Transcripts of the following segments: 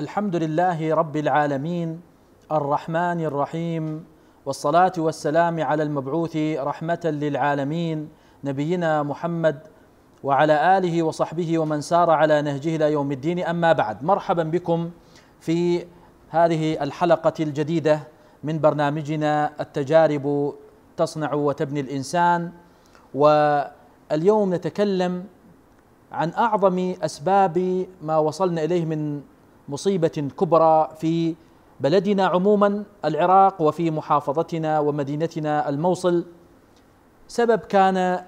الحمد لله رب العالمين الرحمن الرحيم والصلاه والسلام على المبعوث رحمه للعالمين نبينا محمد وعلى اله وصحبه ومن سار على نهجه الى يوم الدين اما بعد مرحبا بكم في هذه الحلقه الجديده من برنامجنا التجارب تصنع وتبني الانسان واليوم نتكلم عن اعظم اسباب ما وصلنا اليه من مصيبه كبرى في بلدنا عموما العراق وفي محافظتنا ومدينتنا الموصل سبب كان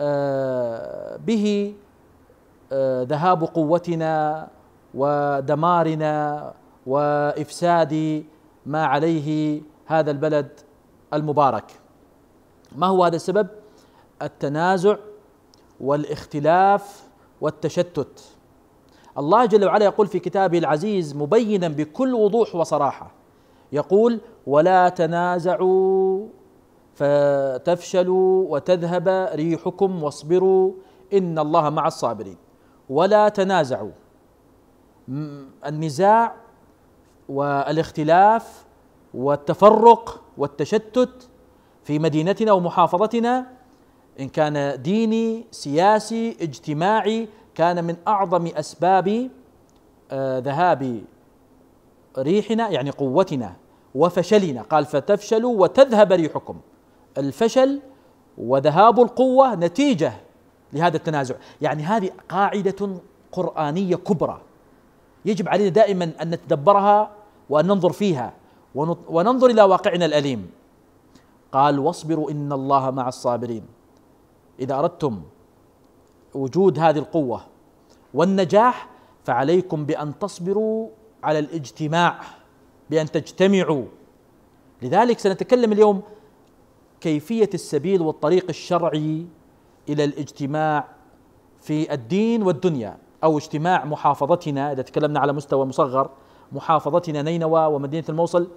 آه، به آه، ذهاب قوتنا ودمارنا وافساد ما عليه هذا البلد المبارك ما هو هذا السبب التنازع والاختلاف والتشتت الله جل وعلا يقول في كتابه العزيز مبينا بكل وضوح وصراحه يقول ولا تنازعوا فتفشلوا وتذهب ريحكم واصبروا ان الله مع الصابرين ولا تنازعوا النزاع والاختلاف والتفرق والتشتت في مدينتنا ومحافظتنا ان كان ديني سياسي اجتماعي كان من اعظم اسباب آه، ذهاب ريحنا يعني قوتنا وفشلنا قال فتفشلوا وتذهب ريحكم الفشل وذهاب القوه نتيجه لهذا التنازع يعني هذه قاعده قرانيه كبرى يجب علينا دائما ان نتدبرها وان ننظر فيها وننظر الى واقعنا الاليم قال واصبروا ان الله مع الصابرين اذا اردتم وجود هذه القوه والنجاح فعليكم بان تصبروا على الاجتماع بان تجتمعوا لذلك سنتكلم اليوم كيفيه السبيل والطريق الشرعي الى الاجتماع في الدين والدنيا او اجتماع محافظتنا اذا تكلمنا على مستوى مصغر محافظتنا نينوى ومدينه الموصل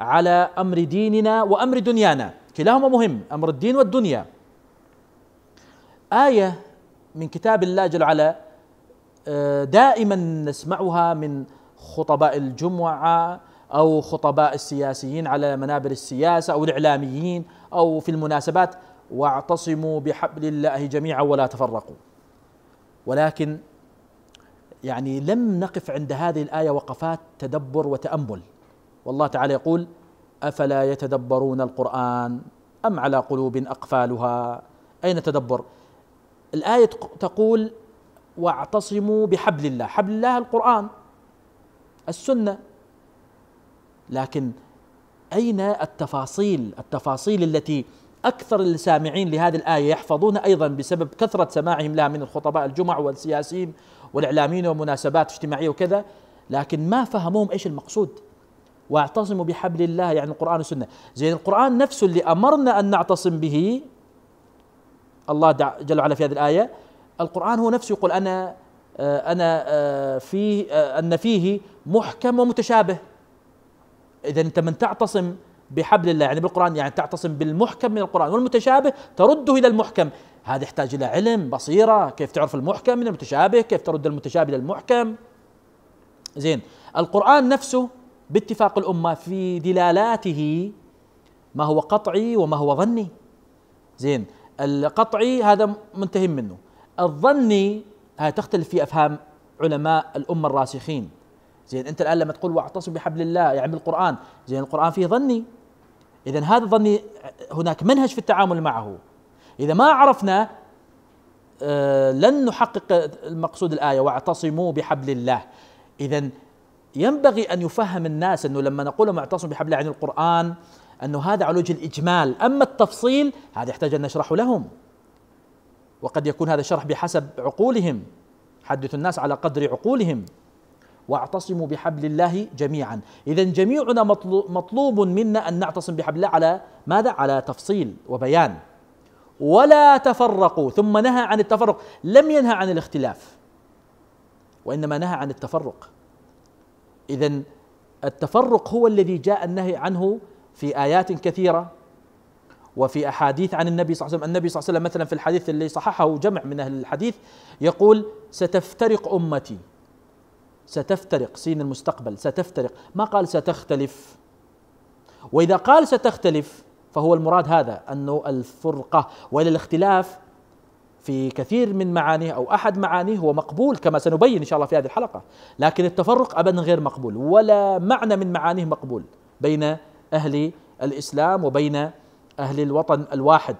على امر ديننا وامر دنيانا كلاهما مهم امر الدين والدنيا ايه من كتاب الله جل وعلا آه، دائما نسمعها من خطباء الجمعه او خطباء السياسيين على منابر السياسه او الاعلاميين او في المناسبات واعتصموا بحبل الله جميعا ولا تفرقوا ولكن يعني لم نقف عند هذه الايه وقفات تدبر وتامل والله تعالى يقول افلا يتدبرون القران ام على قلوب اقفالها اين تدبر الآية تقول واعتصموا بحبل الله حبل الله القرآن السنة لكن أين التفاصيل التفاصيل التي أكثر السامعين لهذه الآية يحفظون أيضا بسبب كثرة سماعهم لها من الخطباء الجمع والسياسيين والإعلاميين ومناسبات اجتماعية وكذا لكن ما فهموهم إيش المقصود واعتصموا بحبل الله يعني القرآن والسنة زين القرآن نفسه اللي أمرنا أن نعتصم به الله جل وعلا في هذه الآية القرآن هو نفسه يقول أنا آه، أنا آه، فيه آه، أن فيه محكم ومتشابه إذا أنت من تعتصم بحبل الله يعني بالقرآن يعني تعتصم بالمحكم من القرآن والمتشابه ترده إلى المحكم هذا يحتاج إلى علم بصيرة كيف تعرف المحكم من المتشابه كيف ترد المتشابه إلى المحكم زين القرآن نفسه باتفاق الأمة في دلالاته ما هو قطعي وما هو ظني زين القطعي هذا منتهي منه الظني هذا تختلف في افهام علماء الامه الراسخين زين انت الان لما تقول واعتصم بحبل الله يعني بالقران زين القران فيه ظني اذا هذا ظني هناك منهج في التعامل معه اذا ما عرفنا آه، لن نحقق المقصود الايه واعتصموا بحبل الله اذا ينبغي ان يفهم الناس انه لما نقول معتصم بحبل الله يعني القران أنه هذا على وجه الإجمال أما التفصيل هذا يحتاج أن نشرحه لهم وقد يكون هذا الشرح بحسب عقولهم حدث الناس على قدر عقولهم واعتصموا بحبل الله جميعا إذا جميعنا مطلوب منا أن نعتصم بحبل الله على ماذا؟ على تفصيل وبيان ولا تفرقوا ثم نهى عن التفرق لم ينهى عن الاختلاف وإنما نهى عن التفرق إذا التفرق هو الذي جاء النهي عنه في آيات كثيرة وفي أحاديث عن النبي صلى الله عليه وسلم النبي صلى الله عليه وسلم مثلا في الحديث اللي صححه جمع من أهل الحديث يقول ستفترق أمتي ستفترق سين المستقبل ستفترق ما قال ستختلف وإذا قال ستختلف فهو المراد هذا أنه الفرقة وإلى الاختلاف في كثير من معانيه أو أحد معانيه هو مقبول كما سنبين إن شاء الله في هذه الحلقة لكن التفرق أبدا غير مقبول ولا معنى من معانيه مقبول بين أهل الإسلام وبين أهل الوطن الواحد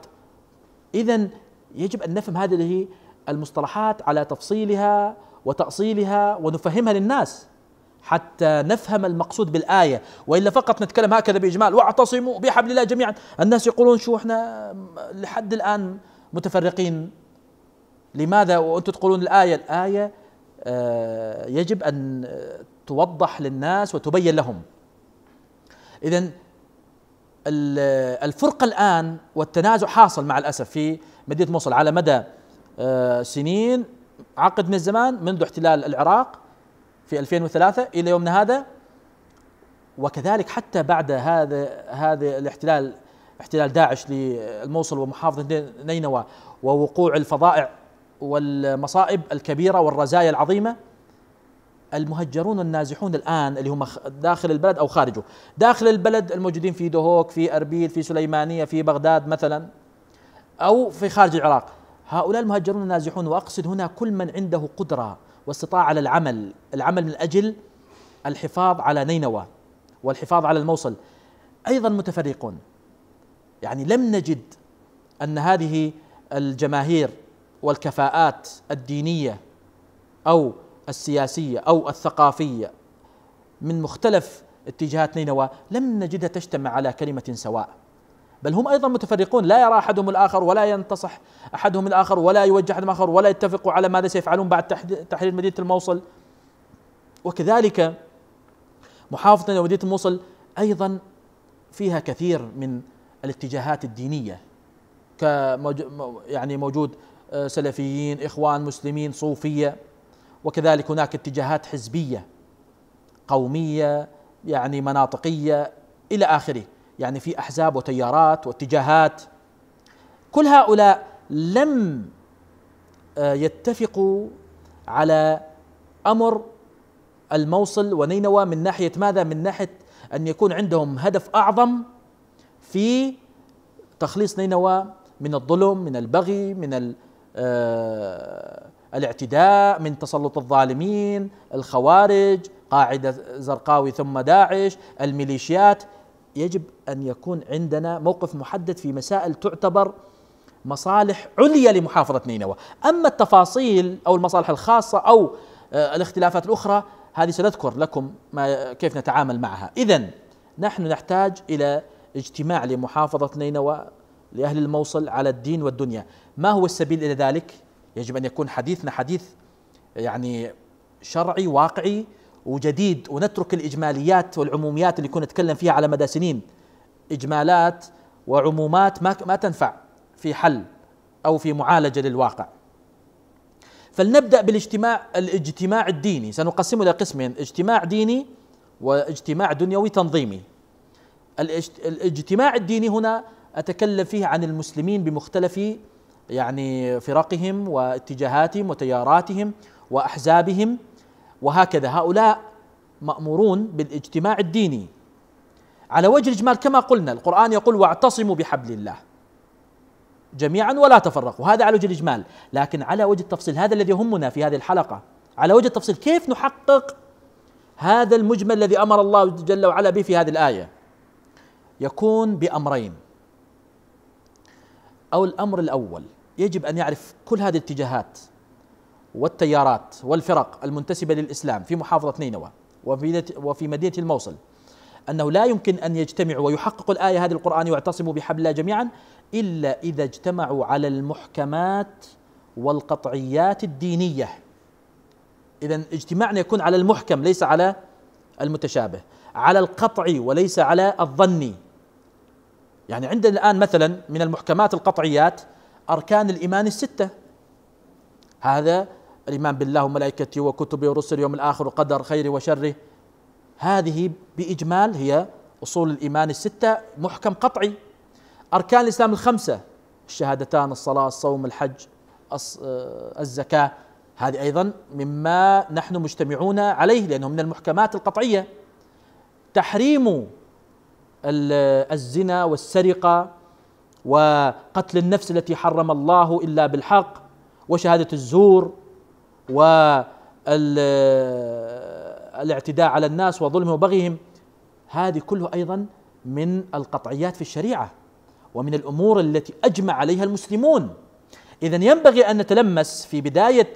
إذا يجب أن نفهم هذه المصطلحات على تفصيلها وتأصيلها ونفهمها للناس حتى نفهم المقصود بالآية وإلا فقط نتكلم هكذا بإجمال واعتصموا بحبل الله جميعا الناس يقولون شو احنا لحد الآن متفرقين لماذا وأنتم تقولون الآية الآية آه، يجب أن توضح للناس وتبين لهم اذا الفرقه الان والتنازع حاصل مع الاسف في مدينه موصل على مدى آه، سنين عقد من الزمان منذ احتلال العراق في 2003 الى يومنا هذا وكذلك حتى بعد هذا هذا الاحتلال احتلال داعش للموصل ومحافظه نينوى ووقوع الفظائع والمصائب الكبيره والرزايا العظيمه المهجرون النازحون الان اللي هم داخل البلد او خارجه داخل البلد الموجودين في دهوك في اربيل في سليمانيه في بغداد مثلا او في خارج العراق هؤلاء المهجرون النازحون واقصد هنا كل من عنده قدره واستطاعه على العمل العمل من اجل الحفاظ على نينوى والحفاظ على الموصل ايضا متفرقون يعني لم نجد ان هذه الجماهير والكفاءات الدينيه او السياسية أو الثقافية من مختلف اتجاهات نينوى لم نجدها تجتمع على كلمة سواء بل هم أيضا متفرقون لا يرى أحدهم الآخر ولا ينتصح أحدهم الآخر ولا يوجه أحدهم الآخر ولا يتفقوا على ماذا سيفعلون بعد تحرير مدينة الموصل وكذلك محافظة مدينة الموصل أيضا فيها كثير من الاتجاهات الدينية كموجود يعني موجود آه، سلفيين إخوان مسلمين صوفية وكذلك هناك اتجاهات حزبيه قوميه يعني مناطقيه الى اخره يعني في احزاب وتيارات واتجاهات كل هؤلاء لم آه، يتفقوا على امر الموصل ونينوى من ناحيه ماذا؟ من ناحيه ان يكون عندهم هدف اعظم في تخليص نينوى من الظلم، من البغي، من آه، الاعتداء من تسلط الظالمين الخوارج قاعدة زرقاوي ثم داعش الميليشيات يجب أن يكون عندنا موقف محدد في مسائل تعتبر مصالح عليا لمحافظة نينوى أما التفاصيل أو المصالح الخاصة أو آه، الاختلافات الأخرى هذه سنذكر لكم ما كيف نتعامل معها إذا نحن نحتاج إلى اجتماع لمحافظة نينوى لأهل الموصل على الدين والدنيا ما هو السبيل إلى ذلك؟ يجب أن يكون حديثنا حديث يعني شرعي واقعي وجديد ونترك الإجماليات والعموميات اللي كنا نتكلم فيها على مدى سنين إجمالات وعمومات ما, ما تنفع في حل أو في معالجة للواقع فلنبدأ بالاجتماع الاجتماع الديني سنقسمه إلى قسمين اجتماع ديني واجتماع دنيوي تنظيمي الاجتماع الديني هنا أتكلم فيه عن المسلمين بمختلف يعني فرقهم واتجاهاتهم وتياراتهم واحزابهم وهكذا هؤلاء مامورون بالاجتماع الديني على وجه الاجمال كما قلنا القران يقول واعتصموا بحبل الله جميعا ولا تفرقوا هذا على وجه الاجمال لكن على وجه التفصيل هذا الذي يهمنا في هذه الحلقه على وجه التفصيل كيف نحقق هذا المجمل الذي امر الله جل وعلا به في هذه الايه يكون بامرين او الامر الاول يجب ان يعرف كل هذه الاتجاهات والتيارات والفرق المنتسبه للاسلام في محافظه نينوى وفي مدينه الموصل انه لا يمكن ان يجتمعوا ويحققوا الايه هذه القران ويعتصموا بحبل الله جميعا الا اذا اجتمعوا على المحكمات والقطعيات الدينيه اذا اجتماعنا يكون على المحكم ليس على المتشابه على القطعي وليس على الظني يعني عندنا الان مثلا من المحكمات القطعيات أركان الإيمان الستة هذا الإيمان بالله وملائكته وكتبه ورسله يوم الآخر وقدر خيره وشره هذه بإجمال هي أصول الإيمان الستة محكم قطعي أركان الإسلام الخمسة الشهادتان الصلاة الصوم الحج آه، الزكاة هذه أيضا مما نحن مجتمعون عليه لأنه من المحكمات القطعية تحريم الزنا والسرقة وقتل النفس التي حرم الله الا بالحق وشهاده الزور والاعتداء على الناس وظلمهم وبغيهم هذه كلها ايضا من القطعيات في الشريعه ومن الامور التي اجمع عليها المسلمون اذا ينبغي ان نتلمس في بدايه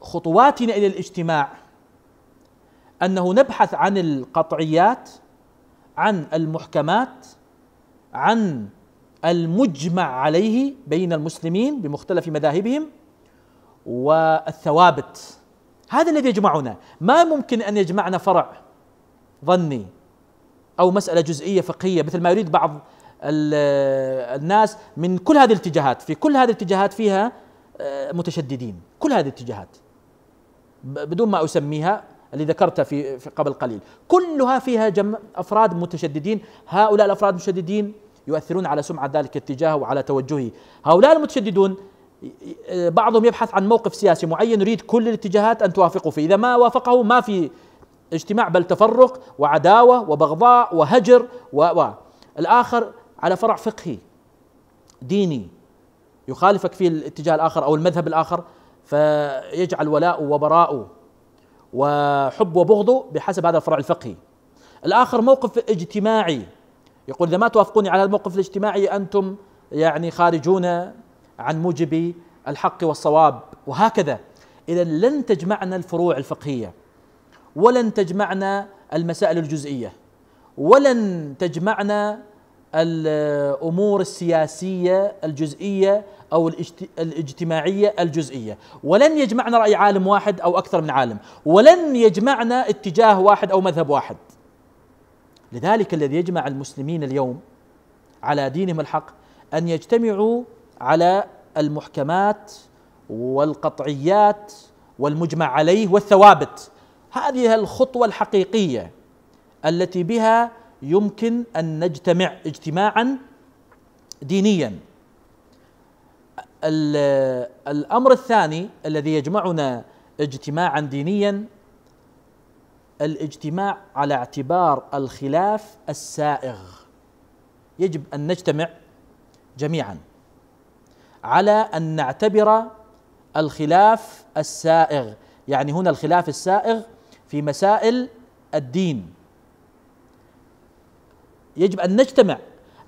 خطواتنا الى الاجتماع انه نبحث عن القطعيات عن المحكمات عن المجمع عليه بين المسلمين بمختلف مذاهبهم والثوابت هذا الذي يجمعنا ما ممكن ان يجمعنا فرع ظني او مساله جزئيه فقهيه مثل ما يريد بعض الناس من كل هذه الاتجاهات في كل هذه الاتجاهات فيها آه، متشددين كل هذه الاتجاهات بدون ما اسميها اللي ذكرتها في قبل قليل كلها فيها جمع افراد متشددين هؤلاء الافراد متشددين يؤثرون على سمعة ذلك اتجاهه وعلى توجهه هؤلاء المتشددون بعضهم يبحث عن موقف سياسي معين يريد كل الاتجاهات أن توافقه فيه إذا ما وافقه ما في اجتماع بل تفرق وعداوة وبغضاء وهجر و... و... الآخر على فرع فقهي ديني يخالفك فيه الاتجاه الآخر أو المذهب الآخر فيجعل ولاءه وبراءه وحب وبغضه بحسب هذا الفرع الفقهي الآخر موقف اجتماعي يقول إذا ما توافقوني على الموقف الاجتماعي أنتم يعني خارجون عن موجب الحق والصواب وهكذا إذا لن تجمعنا الفروع الفقهية ولن تجمعنا المسائل الجزئية ولن تجمعنا الامور السياسيه الجزئيه او الاجتماعيه الجزئيه، ولن يجمعنا راي عالم واحد او اكثر من عالم، ولن يجمعنا اتجاه واحد او مذهب واحد. لذلك الذي يجمع المسلمين اليوم على دينهم الحق ان يجتمعوا على المحكمات والقطعيات والمجمع عليه والثوابت هذه الخطوه الحقيقيه التي بها يمكن ان نجتمع اجتماعا دينيا الامر الثاني الذي يجمعنا اجتماعا دينيا الاجتماع على اعتبار الخلاف السائغ يجب ان نجتمع جميعا على ان نعتبر الخلاف السائغ يعني هنا الخلاف السائغ في مسائل الدين يجب ان نجتمع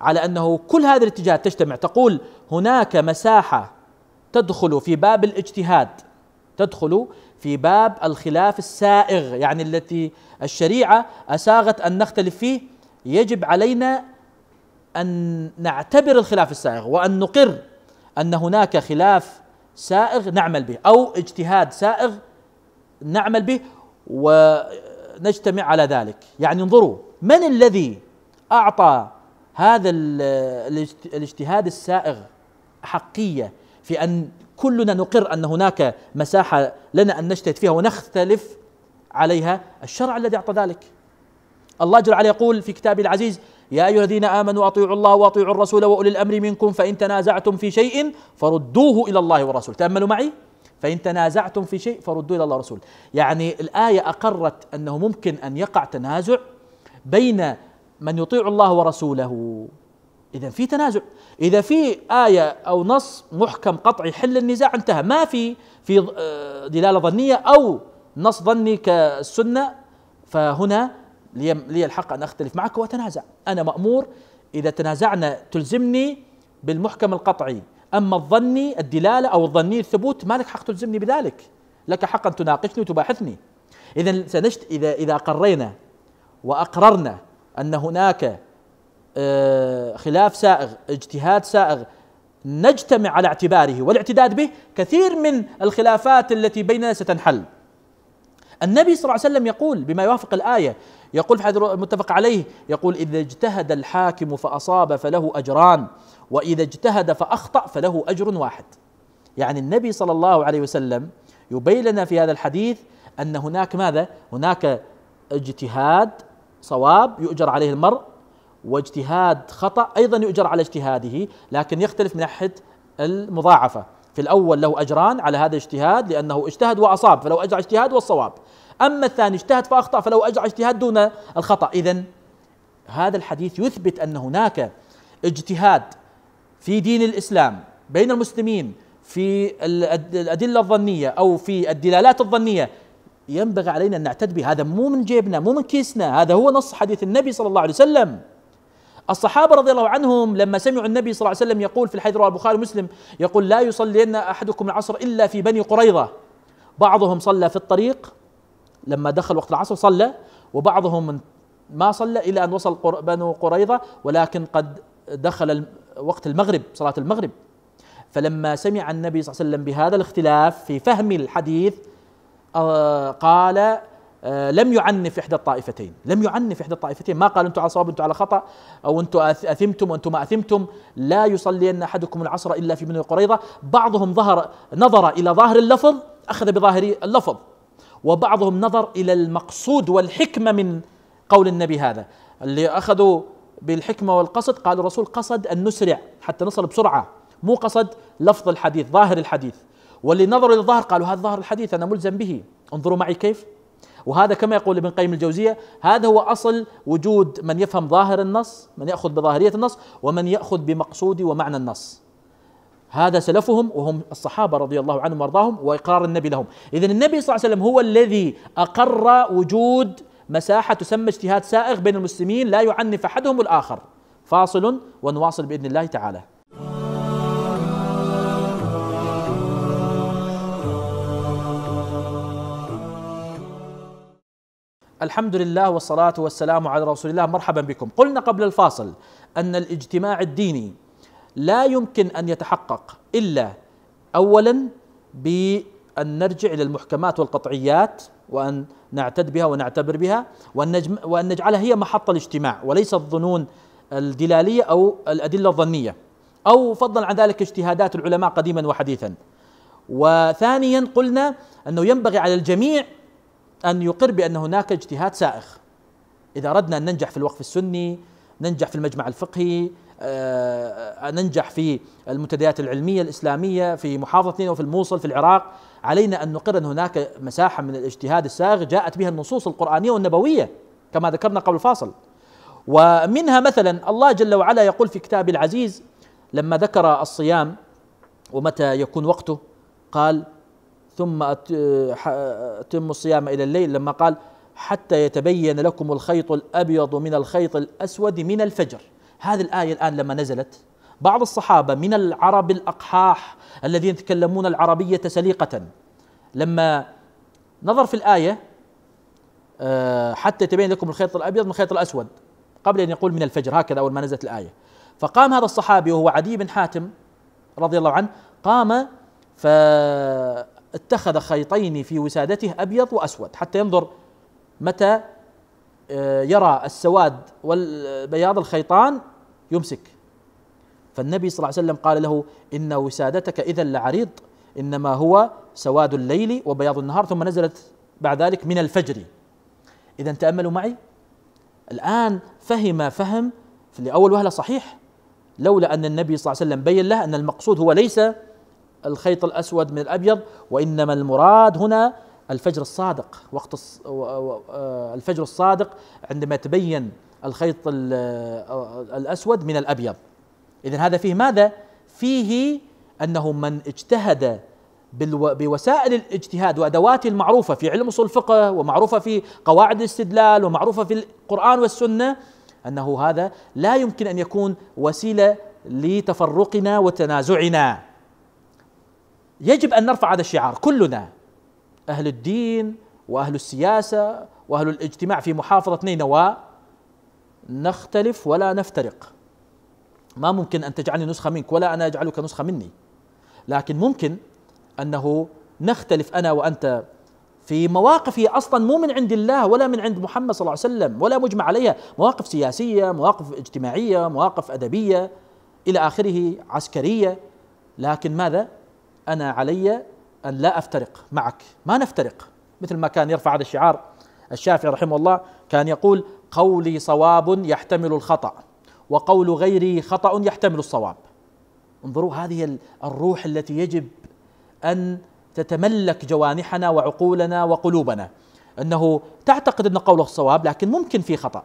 على انه كل هذه الاتجاهات تجتمع تقول هناك مساحه تدخل في باب الاجتهاد تدخل في باب الخلاف السائغ يعني التي الشريعه اساغت ان نختلف فيه يجب علينا ان نعتبر الخلاف السائغ وان نقر ان هناك خلاف سائغ نعمل به او اجتهاد سائغ نعمل به ونجتمع على ذلك يعني انظروا من الذي اعطى هذا الاجتهاد السائغ حقيه في ان كلنا نقر ان هناك مساحه لنا ان نجتهد فيها ونختلف عليها الشرع الذي اعطى ذلك الله جل وعلا يقول في كتابه العزيز يا ايها الذين امنوا اطيعوا الله واطيعوا الرسول واولي الامر منكم فان تنازعتم في شيء فردوه الى الله والرسول تاملوا معي فان تنازعتم في شيء فردوه الى الله والرسول يعني الايه اقرت انه ممكن ان يقع تنازع بين من يطيع الله ورسوله اذا في تنازع اذا في ايه او نص محكم قطعي حل النزاع انتهى ما في في آه، دلاله ظنيه او نص ظني كالسنه فهنا لي الحق ان اختلف معك واتنازع انا مامور اذا تنازعنا تلزمني بالمحكم القطعي اما الظني الدلاله او الظني الثبوت ما لك حق تلزمني بذلك لك حق ان تناقشني وتباحثني اذا سنشت اذا اذا قرينا واقررنا ان هناك آه، خلاف سائغ اجتهاد سائغ نجتمع على اعتباره والاعتداد به كثير من الخلافات التي بيننا ستنحل النبي صلى الله عليه وسلم يقول بما يوافق الآية يقول في حديث متفق عليه يقول إذا اجتهد الحاكم فأصاب فله أجران وإذا اجتهد فأخطأ فله أجر واحد يعني النبي صلى الله عليه وسلم يبين لنا في هذا الحديث أن هناك ماذا؟ هناك اجتهاد صواب يؤجر عليه المرء واجتهاد خطأ أيضا يؤجر على اجتهاده لكن يختلف من ناحية المضاعفة في الأول له أجران على هذا الاجتهاد لأنه اجتهد وأصاب فلو أجر اجتهاد والصواب أما الثاني اجتهد فأخطأ فلو أجر اجتهاد دون الخطأ إذا هذا الحديث يثبت أن هناك اجتهاد في دين الإسلام بين المسلمين في الأدلة الظنية أو في الدلالات الظنية ينبغي علينا أن نعتد به هذا مو من جيبنا مو من كيسنا هذا هو نص حديث النبي صلى الله عليه وسلم الصحابة رضي الله عنهم لما سمعوا النبي صلى الله عليه وسلم يقول في الحديث رواه البخاري ومسلم يقول لا يصلين أحدكم العصر إلا في بني قريظة بعضهم صلى في الطريق لما دخل وقت العصر صلى وبعضهم ما صلى إلى أن وصل بنو قريظة ولكن قد دخل وقت المغرب صلاة المغرب فلما سمع النبي صلى الله عليه وسلم بهذا الاختلاف في فهم الحديث آه، قال آه، لم يعنف إحدى الطائفتين لم يعنف إحدى الطائفتين ما قال أنتم على صواب أنتم على خطأ أو أنتم أثمتم وأنتم ما أثمتم لا يصلين أحدكم العصر إلا في بني قريظة بعضهم ظهر نظر إلى ظاهر اللفظ أخذ بظاهر اللفظ وبعضهم نظر إلى المقصود والحكمة من قول النبي هذا اللي أخذوا بالحكمة والقصد قال الرسول قصد أن نسرع حتى نصل بسرعة مو قصد لفظ الحديث ظاهر الحديث واللي نظروا الظاهر قالوا هذا ظاهر الحديث أنا ملزم به انظروا معي كيف وهذا كما يقول ابن قيم الجوزية هذا هو أصل وجود من يفهم ظاهر النص من يأخذ بظاهرية النص ومن يأخذ بمقصود ومعنى النص هذا سلفهم وهم الصحابة رضي الله عنهم وارضاهم وإقرار النبي لهم إذا النبي صلى الله عليه وسلم هو الذي أقر وجود مساحة تسمى اجتهاد سائغ بين المسلمين لا يعنف أحدهم الآخر فاصل ونواصل بإذن الله تعالى الحمد لله والصلاة والسلام على رسول الله مرحبا بكم قلنا قبل الفاصل أن الاجتماع الديني لا يمكن أن يتحقق إلا أولا بأن نرجع إلى المحكمات والقطعيات وأن نعتد بها ونعتبر بها وأن, وأن نجعلها هي محط الاجتماع وليس الظنون الدلالية أو الأدلة الظنية أو فضلا عن ذلك اجتهادات العلماء قديما وحديثا وثانيا قلنا أنه ينبغي على الجميع أن يقر بأن هناك اجتهاد سائغ إذا أردنا أن ننجح في الوقف السني ننجح في المجمع الفقهي أن آه، آه، ننجح في المنتديات العلمية الإسلامية في محافظتنا وفي الموصل في العراق علينا أن نقر أن هناك مساحة من الاجتهاد السائغ جاءت بها النصوص القرآنية والنبوية كما ذكرنا قبل الفاصل ومنها مثلا الله جل وعلا يقول في كتابه العزيز لما ذكر الصيام ومتى يكون وقته قال ثم أتم الصيام إلى الليل لما قال حتى يتبين لكم الخيط الأبيض من الخيط الأسود من الفجر هذه الآية الآن لما نزلت بعض الصحابة من العرب الأقحاح الذين يتكلمون العربية سليقة لما نظر في الآية آه، حتى يتبين لكم الخيط الأبيض من الخيط الأسود قبل أن يقول من الفجر هكذا أول ما نزلت الآية فقام هذا الصحابي وهو عدي بن حاتم رضي الله عنه قام ف اتخذ خيطين في وسادته ابيض واسود حتى ينظر متى آه، يرى السواد والبياض الخيطان يمسك فالنبي صلى الله عليه وسلم قال له ان وسادتك اذا لعريض انما هو سواد الليل وبياض النهار ثم نزلت بعد ذلك من الفجر اذا تاملوا معي الان فهم فهم لاول وهله صحيح لولا ان النبي صلى الله عليه وسلم بين له ان المقصود هو ليس الخيط الأسود من الأبيض وإنما المراد هنا الفجر الصادق وقت آه، الفجر الصادق عندما تبين الخيط آه، الأسود من الأبيض إذا هذا فيه ماذا؟ فيه أنه من اجتهد بوسائل الاجتهاد وادوات المعروفه في علم اصول الفقه ومعروفه في قواعد الاستدلال ومعروفه في القران والسنه انه هذا لا يمكن ان يكون وسيله لتفرقنا وتنازعنا يجب ان نرفع هذا الشعار كلنا اهل الدين واهل السياسه واهل الاجتماع في محافظه نينوى نختلف ولا نفترق ما ممكن ان تجعلني نسخه منك ولا انا اجعلك نسخه مني لكن ممكن انه نختلف انا وانت في مواقف هي اصلا مو من عند الله ولا من عند محمد صلى الله عليه وسلم ولا مجمع عليها مواقف سياسيه مواقف اجتماعيه مواقف ادبيه الى اخره عسكريه لكن ماذا أنا علي أن لا أفترق معك ما نفترق مثل ما كان يرفع هذا الشعار الشافعي رحمه الله كان يقول قولي صواب يحتمل الخطأ وقول غيري خطأ يحتمل الصواب انظروا هذه الروح التي يجب أن تتملك جوانحنا وعقولنا وقلوبنا أنه تعتقد أن قوله صواب لكن ممكن في خطأ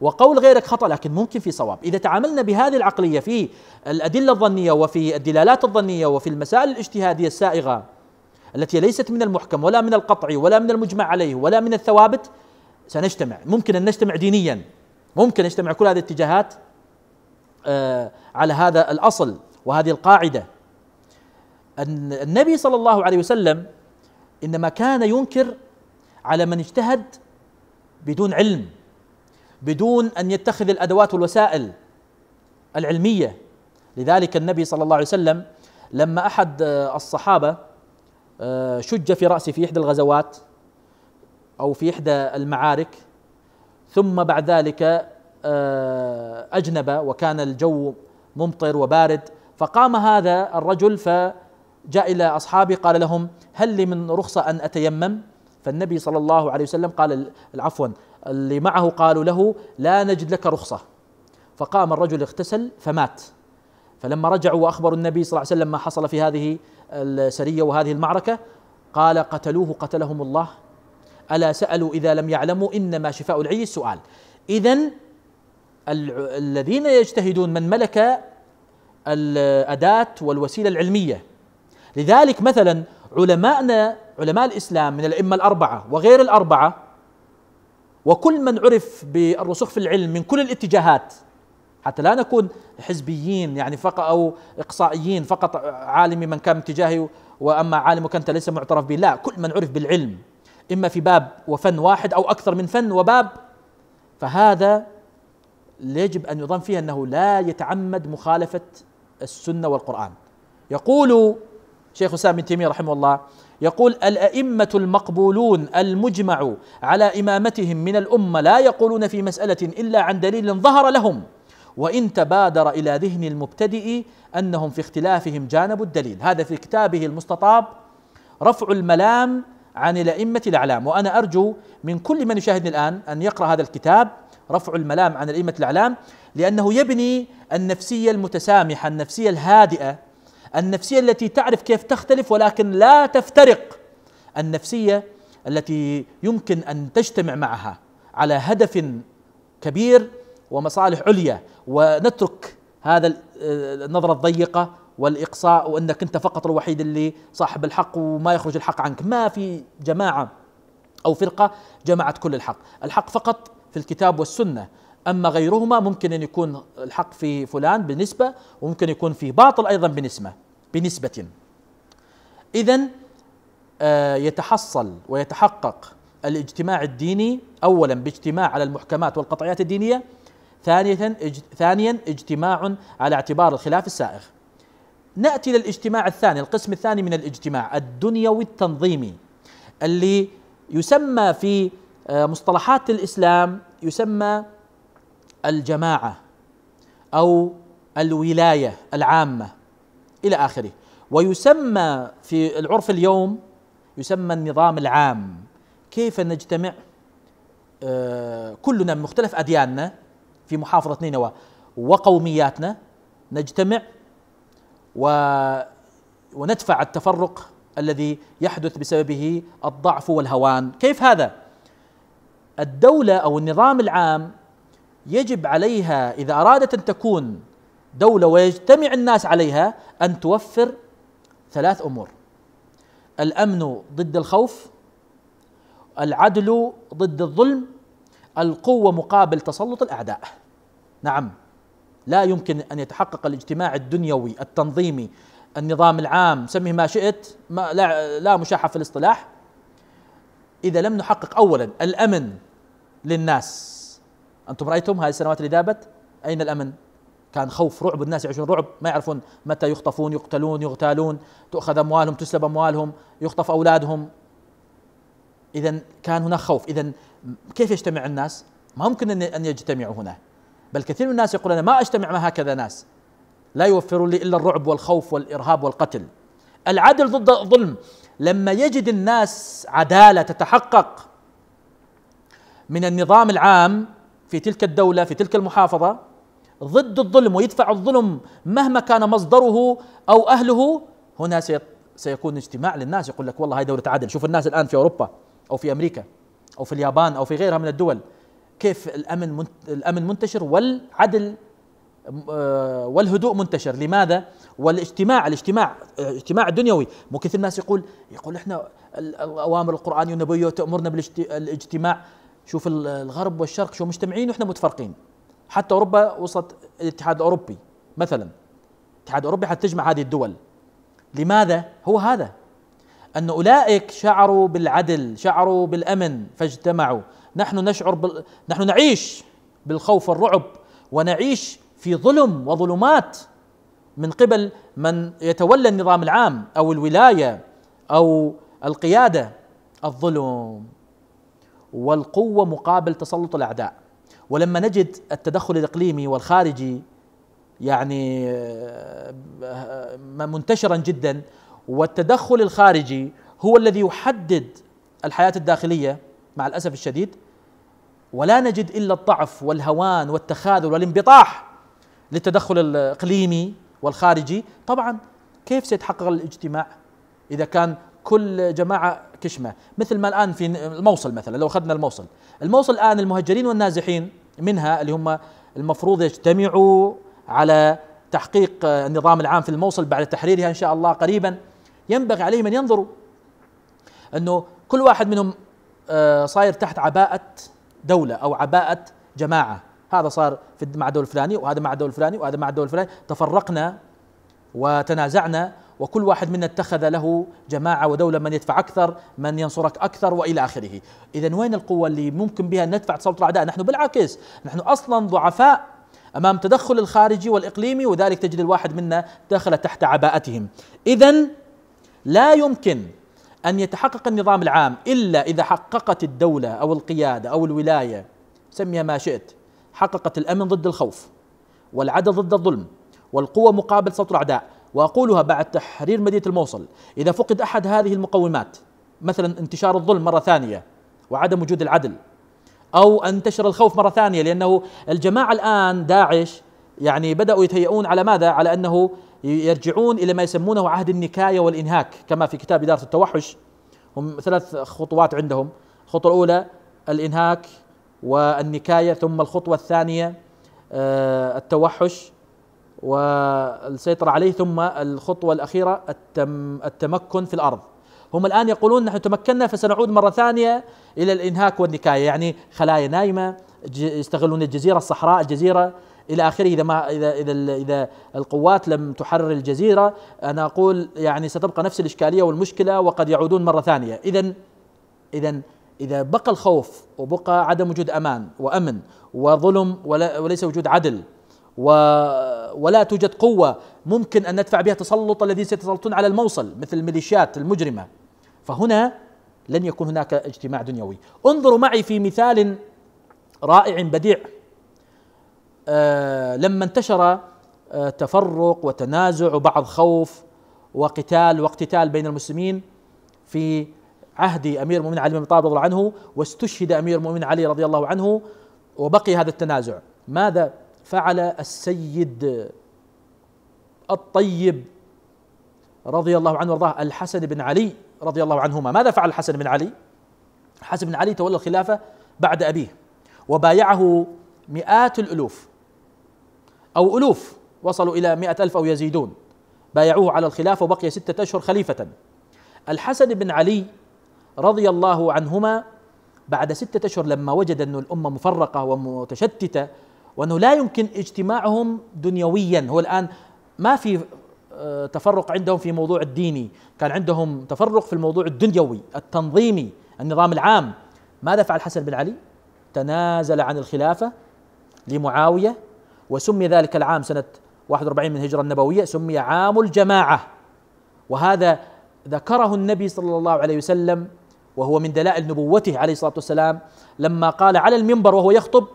وقول غيرك خطأ لكن ممكن في صواب إذا تعاملنا بهذه العقلية في الأدلة الظنية وفي الدلالات الظنية وفي المسائل الاجتهادية السائغة التي ليست من المحكم ولا من القطع ولا من المجمع عليه ولا من الثوابت سنجتمع ممكن أن نجتمع دينيا ممكن نجتمع كل هذه الاتجاهات آه، على هذا الأصل وهذه القاعدة النبي صلى الله عليه وسلم إنما كان ينكر على من اجتهد بدون علم بدون ان يتخذ الادوات والوسائل العلميه لذلك النبي صلى الله عليه وسلم لما احد آه، الصحابه آه، شج في راسه في احدى الغزوات او في احدى المعارك ثم بعد ذلك آه، اجنب وكان الجو ممطر وبارد فقام هذا الرجل فجاء الى اصحابه قال لهم هل لي من رخصه ان اتيمم فالنبي صلى الله عليه وسلم قال عفوا اللي معه قالوا له لا نجد لك رخصة فقام الرجل اغتسل فمات فلما رجعوا وأخبروا النبي صلى الله عليه وسلم ما حصل في هذه السرية وهذه المعركة قال قتلوه قتلهم الله ألا سألوا إذا لم يعلموا إنما شفاء العي السؤال إذا الذين يجتهدون من ملك الأداة والوسيلة العلمية لذلك مثلا علماءنا علماء الإسلام من الأئمة الأربعة وغير الأربعة وكل من عرف بالرسوخ في العلم من كل الاتجاهات حتى لا نكون حزبيين يعني فقط او اقصائيين فقط عالمي من كان اتجاهي واما عالمك انت ليس معترف به لا كل من عرف بالعلم اما في باب وفن واحد او اكثر من فن وباب فهذا يجب ان يظن فيه انه لا يتعمد مخالفه السنه والقران يقول شيخ اسامه بن تيميه رحمه الله يقول الأئمة المقبولون المجمع على إمامتهم من الأمة لا يقولون في مسألة إلا عن دليل ظهر لهم وإن تبادر إلى ذهن المبتدئ أنهم في اختلافهم جانبوا الدليل هذا في كتابه المستطاب رفع الملام عن الأئمة الأعلام وأنا أرجو من كل من يشاهدني الآن أن يقرأ هذا الكتاب رفع الملام عن الأئمة الأعلام لأنه يبني النفسية المتسامحة النفسية الهادئة النفسية التي تعرف كيف تختلف ولكن لا تفترق النفسية التي يمكن أن تجتمع معها على هدف كبير ومصالح عليا ونترك هذا النظرة الضيقة والإقصاء وأنك أنت فقط الوحيد اللي صاحب الحق وما يخرج الحق عنك ما في جماعة أو فرقة جمعت كل الحق الحق فقط في الكتاب والسنة أما غيرهما ممكن أن يكون الحق في فلان بنسبة وممكن يكون في باطل أيضا بنسبة بنسبة إذا آه، يتحصل ويتحقق الاجتماع الديني أولا باجتماع على المحكمات والقطعيات الدينية ثانيا ثانيا اجتماع على اعتبار الخلاف السائغ ناتي للاجتماع الثاني القسم الثاني من الاجتماع الدنيوي التنظيمي اللي يسمى في آه، مصطلحات الاسلام يسمى الجماعه او الولايه العامه الى اخره ويسمى في العرف اليوم يسمى النظام العام كيف نجتمع آه، كلنا من مختلف ادياننا في محافظه نينوى وقومياتنا نجتمع و وندفع التفرق الذي يحدث بسببه الضعف والهوان كيف هذا الدوله او النظام العام يجب عليها اذا ارادت ان تكون دولة ويجتمع الناس عليها أن توفر ثلاث أمور الأمن ضد الخوف العدل ضد الظلم القوة مقابل تسلط الأعداء نعم لا يمكن أن يتحقق الاجتماع الدنيوي التنظيمي النظام العام سميه ما شئت ما لا, لا مشاحة في الاصطلاح إذا لم نحقق أولا الأمن للناس أنتم رأيتم هذه السنوات اللي دابت أين الأمن كان خوف رعب الناس يعيشون رعب ما يعرفون متى يخطفون يقتلون يغتالون تؤخذ اموالهم تسلب اموالهم يخطف اولادهم اذا كان هناك خوف اذا كيف يجتمع الناس ما ممكن ان يجتمعوا هنا بل كثير من الناس يقول انا ما اجتمع مع هكذا ناس لا يوفرون لي الا الرعب والخوف والارهاب والقتل العدل ضد الظلم لما يجد الناس عداله تتحقق من النظام العام في تلك الدوله في تلك المحافظه ضد الظلم ويدفع الظلم مهما كان مصدره او اهله هنا سيكون اجتماع للناس يقول لك والله هاي دوله عدل شوف الناس الان في اوروبا او في امريكا او في اليابان او في غيرها من الدول كيف الامن الامن منتشر والعدل آه، والهدوء منتشر لماذا والاجتماع الاجتماع آه، اجتماع دنيوي مو كثير الناس يقول يقول احنا الاوامر القرانيه والنبويه تامرنا بالاجتماع شوف الغرب والشرق شو مجتمعين واحنا متفرقين حتى اوروبا وصلت الاتحاد الاوروبي مثلا الاتحاد الاوروبي حتى تجمع هذه الدول لماذا هو هذا ان اولئك شعروا بالعدل شعروا بالامن فاجتمعوا نحن نشعر بال... نحن نعيش بالخوف والرعب ونعيش في ظلم وظلمات من قبل من يتولى النظام العام او الولايه او القياده الظلم والقوه مقابل تسلط الاعداء ولما نجد التدخل الاقليمي والخارجي يعني آه، آه، منتشرا جدا والتدخل الخارجي هو الذي يحدد الحياه الداخليه مع الاسف الشديد ولا نجد الا الضعف والهوان والتخاذل والانبطاح للتدخل الاقليمي والخارجي طبعا كيف سيتحقق الاجتماع اذا كان كل جماعه كشمة مثل ما الآن في الموصل مثلا لو أخذنا الموصل الموصل الآن المهجرين والنازحين منها اللي هم المفروض يجتمعوا على تحقيق النظام العام في الموصل بعد تحريرها إن شاء الله قريبا ينبغي عليهم أن ينظروا أنه كل واحد منهم آه، صاير تحت عباءة دولة أو عباءة جماعة هذا صار مع الدول الفلاني وهذا مع الدول الفلاني وهذا مع الدول الفلاني تفرقنا وتنازعنا وكل واحد منا اتخذ له جماعة ودولة من يدفع أكثر من ينصرك أكثر وإلى آخره إذا وين القوة اللي ممكن بها ندفع تسلط الأعداء نحن بالعكس نحن أصلا ضعفاء أمام تدخل الخارجي والإقليمي وذلك تجد الواحد منا دخل تحت عباءتهم إذا لا يمكن أن يتحقق النظام العام إلا إذا حققت الدولة أو القيادة أو الولاية سميها ما شئت حققت الأمن ضد الخوف والعدل ضد الظلم والقوة مقابل سطر الأعداء واقولها بعد تحرير مدينه الموصل اذا فقد احد هذه المقومات مثلا انتشار الظلم مره ثانيه وعدم وجود العدل او انتشر الخوف مره ثانيه لانه الجماعه الان داعش يعني بداوا يتهيئون على ماذا؟ على انه يرجعون الى ما يسمونه عهد النكايه والانهاك كما في كتاب اداره التوحش هم ثلاث خطوات عندهم الخطوه الاولى الانهاك والنكايه ثم الخطوه الثانيه آه، التوحش والسيطرة عليه ثم الخطوة الأخيرة التم التمكن في الأرض هم الآن يقولون نحن تمكنا فسنعود مرة ثانية إلى الإنهاك والنكاية يعني خلايا نايمة يستغلون الجزيرة الصحراء الجزيرة الى اخره اذا ما اذا اذا اذا القوات لم تحرر الجزيره انا اقول يعني ستبقى نفس الاشكاليه والمشكله وقد يعودون مره ثانيه اذا اذا اذا بقى الخوف وبقى عدم وجود امان وامن وظلم وليس وجود عدل و ولا توجد قوة ممكن أن ندفع بها تسلط الذين سيتسلطون على الموصل مثل الميليشيات المجرمة فهنا لن يكون هناك اجتماع دنيوي انظروا معي في مثال رائع بديع أه لما انتشر أه تفرق وتنازع وبعض خوف وقتال واقتتال بين المسلمين في عهد امير المؤمنين علي بن طالب رضي الله عنه واستشهد امير المؤمنين علي رضي الله عنه وبقي هذا التنازع ماذا فعل السيد الطيب رضي الله عنه وارضاه الحسن بن علي رضي الله عنهما ماذا فعل الحسن بن علي الحسن بن علي تولى الخلافة بعد أبيه وبايعه مئات الألوف أو ألوف وصلوا إلى مئة ألف أو يزيدون بايعوه على الخلافة وبقي ستة أشهر خليفة الحسن بن علي رضي الله عنهما بعد ستة أشهر لما وجد أن الأمة مفرقة ومتشتتة وأنه لا يمكن اجتماعهم دنيويا هو الآن ما في آه، تفرق عندهم في موضوع الديني كان عندهم تفرق في الموضوع الدنيوي التنظيمي النظام العام ماذا فعل حسن بن علي تنازل عن الخلافة لمعاوية وسمي ذلك العام سنة 41 من الهجرة النبوية سمي عام الجماعة وهذا ذكره النبي صلى الله عليه وسلم وهو من دلائل نبوته عليه الصلاة والسلام لما قال على المنبر وهو يخطب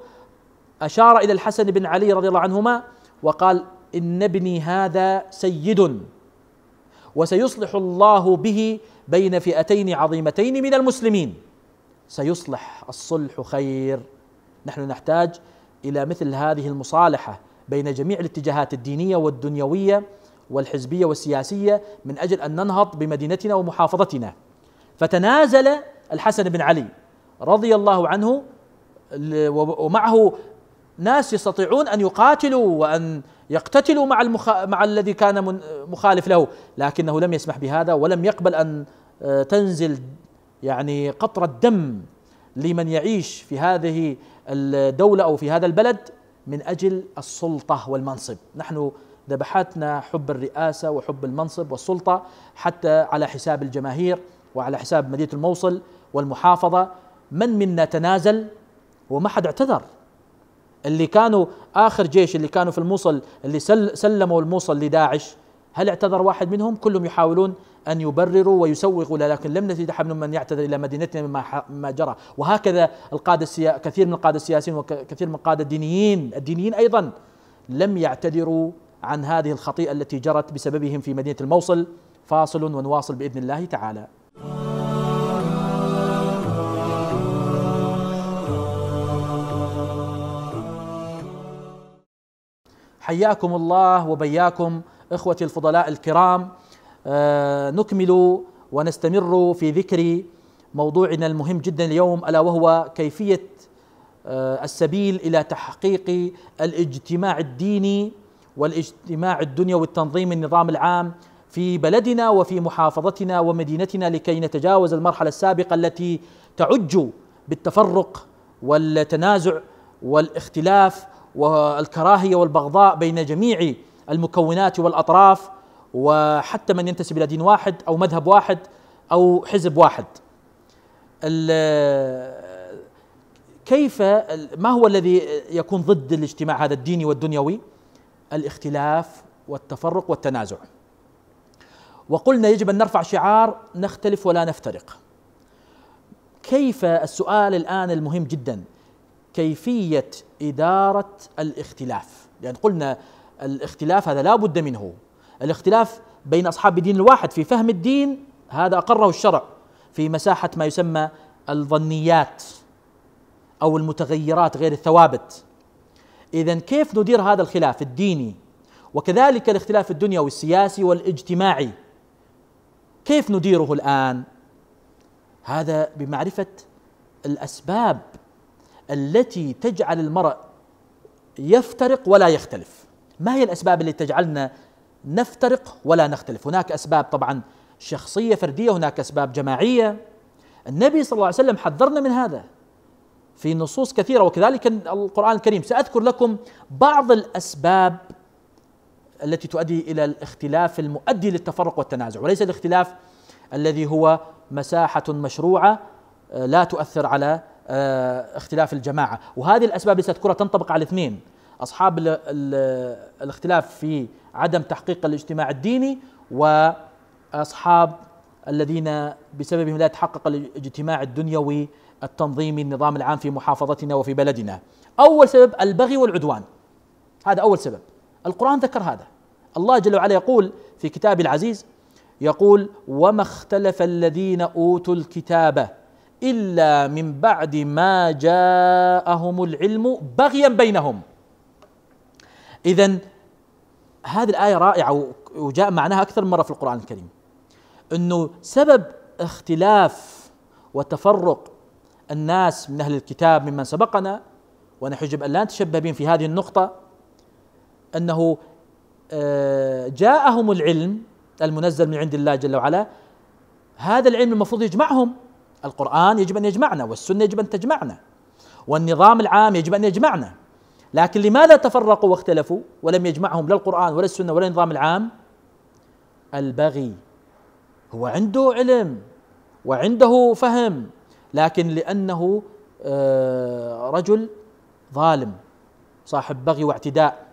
أشار إلى الحسن بن علي رضي الله عنهما وقال إن ابني هذا سيد وسيصلح الله به بين فئتين عظيمتين من المسلمين سيصلح الصلح خير نحن نحتاج الى مثل هذه المصالحه بين جميع الاتجاهات الدينيه والدنيويه والحزبيه والسياسيه من اجل ان ننهض بمدينتنا ومحافظتنا فتنازل الحسن بن علي رضي الله عنه ومعه ناس يستطيعون ان يقاتلوا وان يقتتلوا مع المخ... مع الذي كان مخالف له لكنه لم يسمح بهذا ولم يقبل ان آه، تنزل يعني قطرة دم لمن يعيش في هذه الدولة أو في هذا البلد من أجل السلطة والمنصب نحن ذبحتنا حب الرئاسة وحب المنصب والسلطة حتى على حساب الجماهير وعلى حساب مدينة الموصل والمحافظة من منا تنازل وما حد اعتذر اللي كانوا آخر جيش اللي كانوا في الموصل اللي سل سلموا الموصل لداعش هل اعتذر واحد منهم كلهم يحاولون أن يبرروا ويسوقوا لكن لم نجد أحد من يعتذر إلى مدينتنا مما ما جرى وهكذا القادة السيا... كثير من القادة السياسيين وكثير من القادة الدينيين الدينيين أيضا لم يعتذروا عن هذه الخطيئة التي جرت بسببهم في مدينة الموصل فاصل ونواصل بإذن الله تعالى حياكم الله وبياكم اخوتي الفضلاء الكرام آه، نكمل ونستمر في ذكر موضوعنا المهم جدا اليوم الا وهو كيفيه آه، السبيل الى تحقيق الاجتماع الديني والاجتماع الدنيوي والتنظيم النظام العام في بلدنا وفي محافظتنا ومدينتنا لكي نتجاوز المرحله السابقه التي تعج بالتفرق والتنازع والاختلاف والكراهيه والبغضاء بين جميع المكونات والاطراف وحتى من ينتسب الى دين واحد او مذهب واحد او حزب واحد. كيف ما هو الذي يكون ضد الاجتماع هذا الديني والدنيوي؟ الاختلاف والتفرق والتنازع. وقلنا يجب ان نرفع شعار نختلف ولا نفترق. كيف السؤال الان المهم جدا كيفية إدارة الاختلاف يعني قلنا الاختلاف هذا لا بد منه الاختلاف بين أصحاب الدين الواحد في فهم الدين هذا أقره الشرع في مساحة ما يسمى الظنيات أو المتغيرات غير الثوابت إذا كيف ندير هذا الخلاف الديني وكذلك الاختلاف الدنيوي السياسي والاجتماعي كيف نديره الآن هذا بمعرفة الأسباب التي تجعل المرء يفترق ولا يختلف ما هي الاسباب التي تجعلنا نفترق ولا نختلف هناك اسباب طبعا شخصيه فرديه هناك اسباب جماعيه النبي صلى الله عليه وسلم حذرنا من هذا في نصوص كثيره وكذلك القران الكريم ساذكر لكم بعض الاسباب التي تؤدي الى الاختلاف المؤدي للتفرق والتنازع وليس الاختلاف الذي هو مساحه مشروعه آه، لا تؤثر على آه، اختلاف الجماعه وهذه الاسباب ليست كره تنطبق على اثنين اصحاب الـ الـ الاختلاف في عدم تحقيق الاجتماع الديني واصحاب الذين بسببهم لا يتحقق الاجتماع الدنيوي التنظيمي النظام العام في محافظتنا وفي بلدنا اول سبب البغي والعدوان هذا اول سبب القران ذكر هذا الله جل وعلا يقول في كتابه العزيز يقول وما اختلف الذين اوتوا الكتاب إلا من بعد ما جاءهم العلم بغيا بينهم إذا هذه الآية رائعة وجاء معناها أكثر من مرة في القرآن الكريم أنه سبب اختلاف وتفرق الناس من أهل الكتاب ممن سبقنا ونحجب أن لا نتشبه بهم في هذه النقطة أنه آه، جاءهم العلم المنزل من عند الله جل وعلا هذا العلم المفروض يجمعهم القرآن يجب أن يجمعنا والسنة يجب أن تجمعنا والنظام العام يجب أن يجمعنا لكن لماذا تفرقوا واختلفوا ولم يجمعهم لا القرآن ولا السنة ولا النظام العام البغي هو عنده علم وعنده فهم لكن لأنه آه، رجل ظالم صاحب بغي واعتداء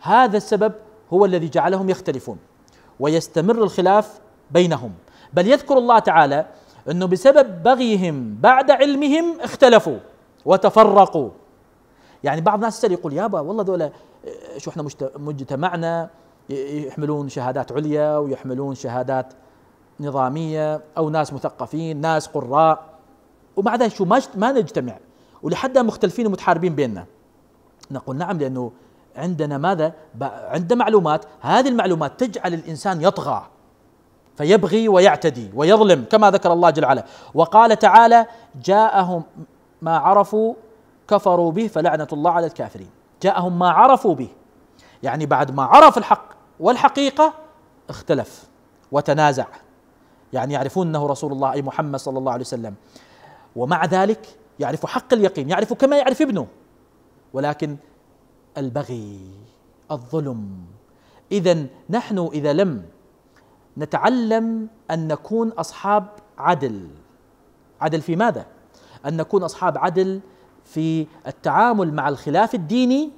هذا السبب هو الذي جعلهم يختلفون ويستمر الخلاف بينهم بل يذكر الله تعالى انه بسبب بغيهم بعد علمهم اختلفوا وتفرقوا يعني بعض الناس يقول يابا والله دولة آه، شو احنا مجتمعنا يحملون شهادات عليا ويحملون شهادات نظامية أو ناس مثقفين ناس قراء ومع ذلك شو ما نجتمع ولحد مختلفين ومتحاربين بيننا نقول نعم لأنه عندنا ماذا عندنا معلومات هذه المعلومات تجعل الإنسان يطغى فيبغي ويعتدي ويظلم كما ذكر الله جل وعلا وقال تعالى جاءهم ما عرفوا كفروا به فلعنة الله على الكافرين جاءهم ما عرفوا به يعني بعد ما عرف الحق والحقيقة اختلف وتنازع يعني يعرفون أنه رسول الله أي محمد صلى الله عليه وسلم ومع ذلك يعرف حق اليقين يعرف كما يعرف ابنه ولكن البغي الظلم اذا نحن اذا لم نتعلم ان نكون اصحاب عدل عدل في ماذا ان نكون اصحاب عدل في التعامل مع الخلاف الديني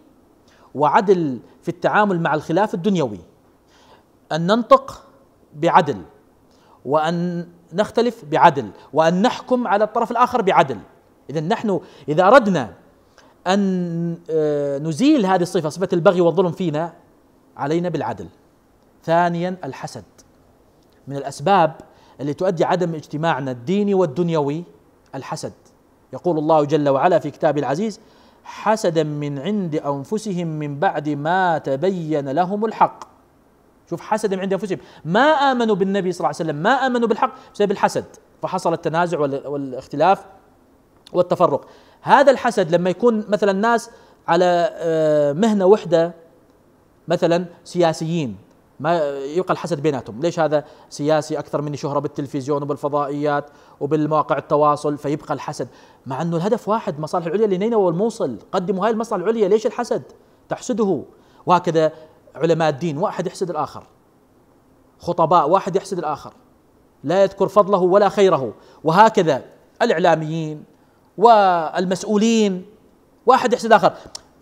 وعدل في التعامل مع الخلاف الدنيوي ان ننطق بعدل وان نختلف بعدل وان نحكم على الطرف الاخر بعدل اذا نحن اذا اردنا ان آه، نزيل هذه الصفه صفه البغي والظلم فينا علينا بالعدل ثانيا الحسد من الاسباب اللي تؤدي عدم اجتماعنا الديني والدنيوي الحسد يقول الله جل وعلا في كتابه العزيز حسدا من عند انفسهم من بعد ما تبين لهم الحق شوف حسدا من عند انفسهم ما امنوا بالنبي صلى الله عليه وسلم ما امنوا بالحق بسبب الحسد فحصل التنازع والاختلاف والتفرق هذا الحسد لما يكون مثلا الناس على آه، مهنه وحده مثلا سياسيين ما يبقى الحسد بيناتهم ليش هذا سياسي أكثر مني شهرة بالتلفزيون وبالفضائيات وبالمواقع التواصل فيبقى الحسد مع أنه الهدف واحد مصالح العليا لنينوى والموصل قدموا هاي المصالح العليا ليش الحسد تحسده وهكذا علماء الدين واحد يحسد الآخر خطباء واحد يحسد الآخر لا يذكر فضله ولا خيره وهكذا الإعلاميين والمسؤولين واحد يحسد آخر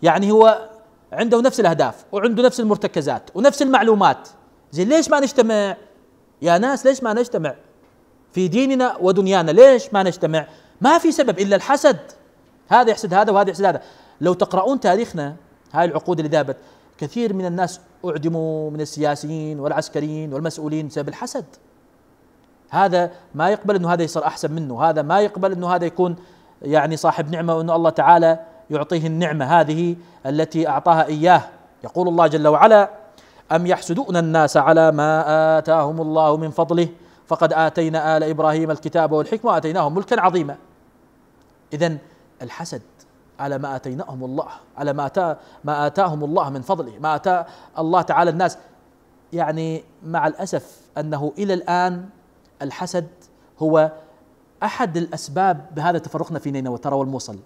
يعني هو عنده نفس الاهداف وعنده نفس المرتكزات ونفس المعلومات زين ليش ما نجتمع يا ناس ليش ما نجتمع في ديننا ودنيانا ليش ما نجتمع ما في سبب الا الحسد هذا يحسد هذا وهذا يحسد هذا لو تقرؤون تاريخنا هاي العقود اللي ذابت كثير من الناس اعدموا من السياسيين والعسكريين والمسؤولين بسبب الحسد هذا ما يقبل انه هذا يصير احسن منه هذا ما يقبل انه هذا يكون يعني صاحب نعمه وانه الله تعالى يعطيه النعمه هذه التي اعطاها اياه يقول الله جل وعلا ام يحسدون الناس على ما اتاهم الله من فضله فقد اتينا ال ابراهيم الكتاب والحكمه واتيناهم ملكا عظيما اذا الحسد على ما اتيناهم الله على ما أتا ما اتاهم الله من فضله ما اتى الله تعالى الناس يعني مع الاسف انه الى الان الحسد هو احد الاسباب بهذا تفرقنا في نينوى ترى والموصل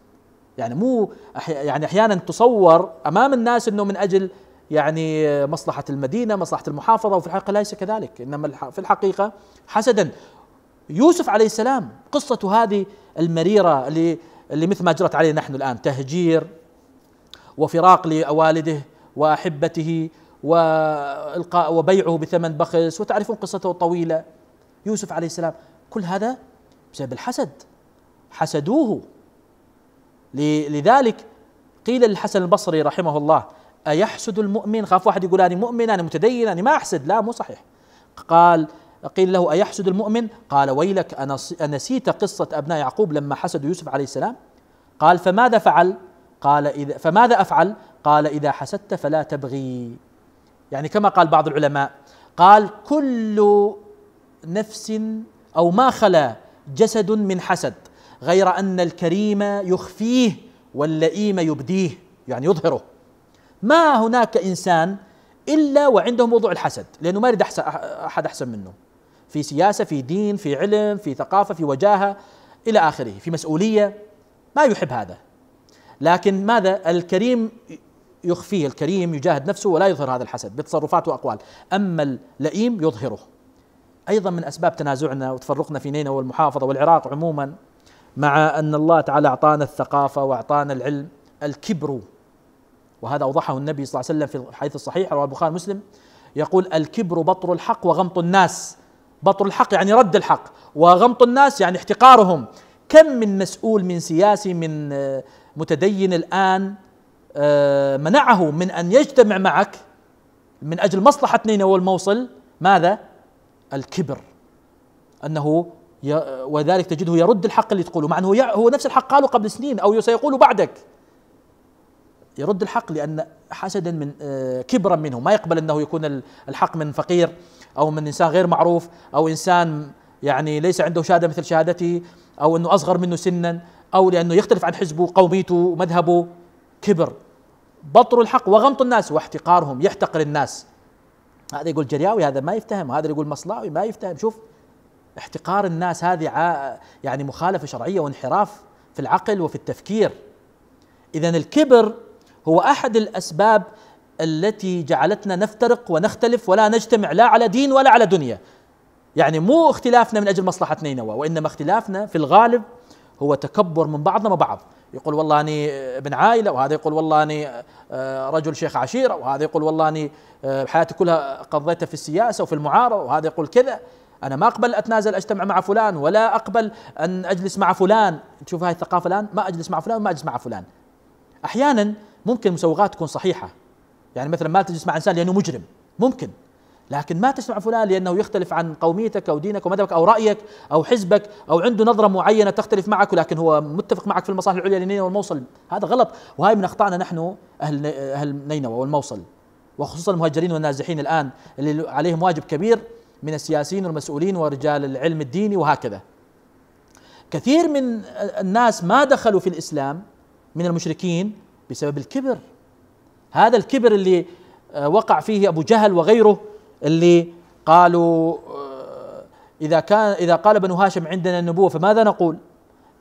يعني مو يعني احيانا تصور امام الناس انه من اجل يعني مصلحه المدينه مصلحه المحافظه وفي الحقيقه ليس كذلك انما في الحقيقه حسدا يوسف عليه السلام قصته هذه المريره اللي اللي مثل ما جرت عليه نحن الان تهجير وفراق لوالده واحبته والقاء وبيعه بثمن بخس وتعرفون قصته الطويله يوسف عليه السلام كل هذا بسبب الحسد حسدوه لذلك قيل للحسن البصري رحمه الله أيحسد المؤمن خاف واحد يقول أنا مؤمن أنا متدين أنا ما أحسد لا مو صحيح قال قيل له أيحسد المؤمن قال ويلك أنسيت قصة أبناء يعقوب لما حسدوا يوسف عليه السلام قال فماذا فعل قال إذا فماذا أفعل قال إذا حسدت فلا تبغي يعني كما قال بعض العلماء قال كل نفس أو ما خلا جسد من حسد غير ان الكريم يخفيه واللئيم يبديه يعني يظهره ما هناك انسان الا وعنده موضوع الحسد لانه ما يريد احد احسن منه في سياسه في دين في علم في ثقافه في وجاهه الى اخره في مسؤوليه ما يحب هذا لكن ماذا الكريم يخفيه الكريم يجاهد نفسه ولا يظهر هذا الحسد بتصرفات واقوال اما اللئيم يظهره ايضا من اسباب تنازعنا وتفرقنا في نينوى والمحافظه والعراق عموما مع أن الله تعالى أعطانا الثقافة وأعطانا العلم الكبر وهذا أوضحه النبي صلى الله عليه وسلم في الحديث الصحيح رواه البخاري ومسلم يقول الكبر بطر الحق وغمط الناس بطر الحق يعني رد الحق وغمط الناس يعني احتقارهم كم من مسؤول من سياسي من آه، متدين الآن آه، منعه من أن يجتمع معك من أجل مصلحة نينوى والموصل ماذا؟ الكبر أنه وذلك تجده يرد الحق اللي تقوله مع أنه هو نفس الحق قاله قبل سنين أو سيقول بعدك يرد الحق لأن حسدا من آه، كبرا منه ما يقبل أنه يكون الحق من فقير أو من إنسان غير معروف أو إنسان يعني ليس عنده شهادة مثل شهادته أو أنه أصغر منه سنا أو لأنه يختلف عن حزبه قوميته مذهبه كبر بطر الحق وغمط الناس واحتقارهم يحتقر الناس هذا يقول جرياوي هذا ما يفتهم هذا يقول مصلاوي ما يفتهم شوف احتقار الناس هذه يعني مخالفه شرعيه وانحراف في العقل وفي التفكير اذا الكبر هو احد الاسباب التي جعلتنا نفترق ونختلف ولا نجتمع لا على دين ولا على دنيا يعني مو اختلافنا من اجل مصلحتنا نوى وانما اختلافنا في الغالب هو تكبر من بعضنا مع بعض يقول والله اني ابن عائله وهذا يقول والله اني آه، رجل شيخ عشيره وهذا يقول والله اني آه، حياتي كلها قضيتها في السياسه وفي المعارضه وهذا يقول كذا أنا ما أقبل أتنازل أجتمع مع فلان ولا أقبل أن أجلس مع فلان تشوف هاي الثقافة الآن ما أجلس مع فلان وما أجلس مع فلان أحيانا ممكن مسوغات تكون صحيحة يعني مثلا ما تجلس مع إنسان لأنه مجرم ممكن لكن ما تسمع فلان لأنه يختلف عن قوميتك أو دينك ومذهبك أو رأيك أو حزبك أو عنده نظرة معينة تختلف معك ولكن هو متفق معك في المصالح العليا لنينوى والموصل هذا غلط وهي من أخطائنا نحن أهل أهل نينوى والموصل وخصوصا المهاجرين والنازحين الآن اللي عليهم واجب كبير من السياسيين والمسؤولين ورجال العلم الديني وهكذا كثير من الناس ما دخلوا في الاسلام من المشركين بسبب الكبر هذا الكبر اللي آه، وقع فيه ابو جهل وغيره اللي قالوا آه، اذا كان اذا قال بنو هاشم عندنا النبوه فماذا نقول؟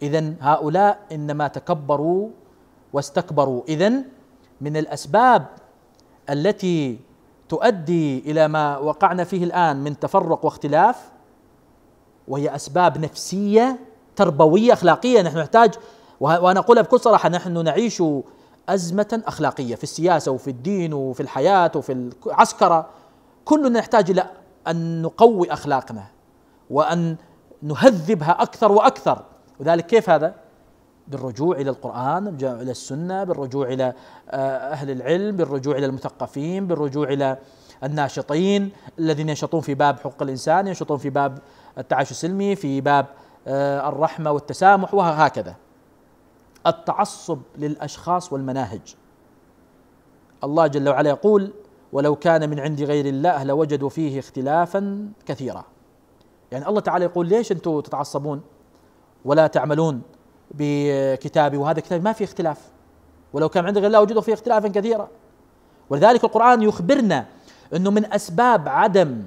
اذا هؤلاء انما تكبروا واستكبروا اذا من الاسباب التي تؤدي الى ما وقعنا فيه الان من تفرق واختلاف وهي اسباب نفسيه تربويه اخلاقيه نحن نحتاج وانا اقولها بكل صراحه نحن نعيش ازمه اخلاقيه في السياسه وفي الدين وفي الحياه وفي العسكره كلنا نحتاج الى ان نقوي اخلاقنا وان نهذبها اكثر واكثر وذلك كيف هذا؟ بالرجوع الى القران الى السنه بالرجوع الى آه، اهل العلم بالرجوع الى المثقفين بالرجوع الى الناشطين الذين ينشطون في باب حقوق الانسان ينشطون في باب التعايش السلمي في باب آه، الرحمه والتسامح وهكذا التعصب للاشخاص والمناهج الله جل وعلا يقول ولو كان من عند غير الله لوجدوا فيه اختلافا كثيرا يعني الله تعالى يقول ليش انتم تتعصبون ولا تعملون بكتابي وهذا كتابي ما في اختلاف ولو كان عند غير الله وجوده في اختلافا كثيرا ولذلك القرآن يخبرنا أنه من أسباب عدم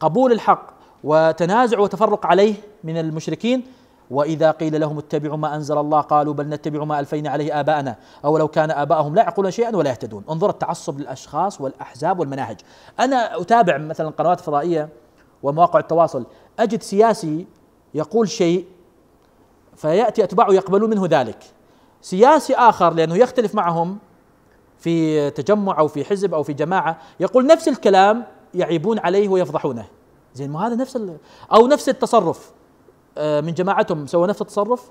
قبول الحق وتنازع وتفرق عليه من المشركين وإذا قيل لهم اتبعوا ما أنزل الله قالوا بل نتبع ما ألفينا عليه آباءنا أو لو كان آباءهم لا يعقلون شيئا ولا يهتدون انظر التعصب للأشخاص والأحزاب والمناهج أنا أتابع مثلا قنوات فضائية ومواقع التواصل أجد سياسي يقول شيء فيأتي أتباعه يقبلون منه ذلك سياسي آخر لأنه يختلف معهم في تجمع أو في حزب أو في جماعة يقول نفس الكلام يعيبون عليه ويفضحونه زين ما هذا نفس أو نفس التصرف آه، من جماعتهم سوى نفس التصرف